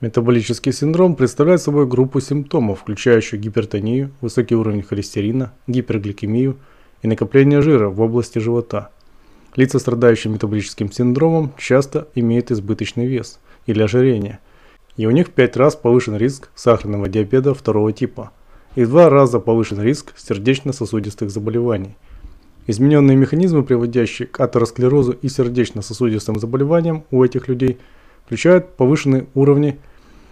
Метаболический синдром представляет собой группу симптомов, включающую гипертонию, высокий уровень холестерина, гипергликемию и накопление жира в области живота. Лица, страдающие метаболическим синдромом, часто имеют избыточный вес или ожирение, и у них в 5 раз повышен риск сахарного диабета второго типа и в 2 раза повышен риск сердечно-сосудистых заболеваний. Измененные механизмы, приводящие к атеросклерозу и сердечно-сосудистым заболеваниям у этих людей – включают повышенные уровни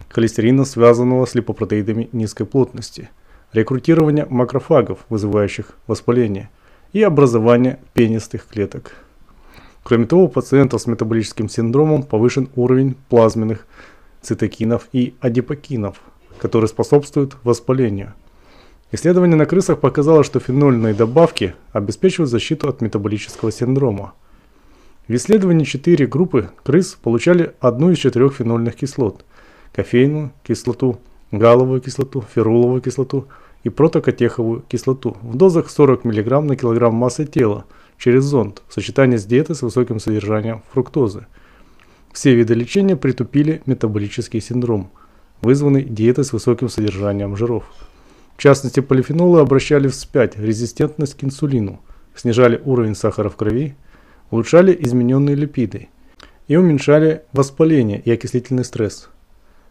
холестерина, связанного с липопротеидами низкой плотности, рекрутирование макрофагов, вызывающих воспаление, и образование пенистых клеток. Кроме того, у пациентов с метаболическим синдромом повышен уровень плазменных цитокинов и адипокинов, которые способствуют воспалению. Исследование на крысах показало, что фенольные добавки обеспечивают защиту от метаболического синдрома. В исследовании четыре группы крыс получали одну из четырех фенольных кислот – кофейную кислоту, галловую кислоту, феруловую кислоту и протокотеховую кислоту в дозах 40 мг на килограмм массы тела через зонд в сочетании с диетой с высоким содержанием фруктозы. Все виды лечения притупили метаболический синдром, вызванный диетой с высоким содержанием жиров. В частности, полифенолы обращали вспять резистентность к инсулину, снижали уровень сахара в крови – улучшали измененные липиды и уменьшали воспаление и окислительный стресс.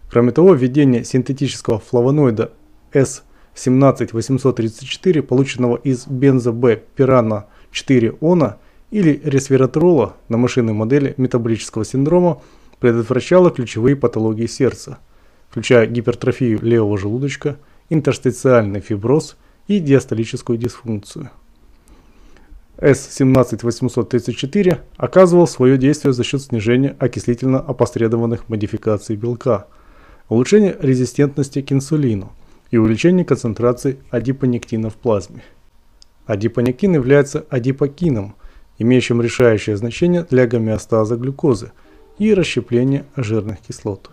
Кроме того, введение синтетического флавоноида S17834, полученного из бензо-Б-пирана-4-она или ресвератрола на мышиной модели метаболического синдрома, предотвращало ключевые патологии сердца, включая гипертрофию левого желудочка, интерстициальный фиброз и диастолическую дисфункцию s 17834 оказывал свое действие за счет снижения окислительно опосредованных модификаций белка, улучшения резистентности к инсулину и увеличения концентрации адипонектина в плазме. Адипонектин является адипокином, имеющим решающее значение для гомеостаза глюкозы и расщепления жирных кислот.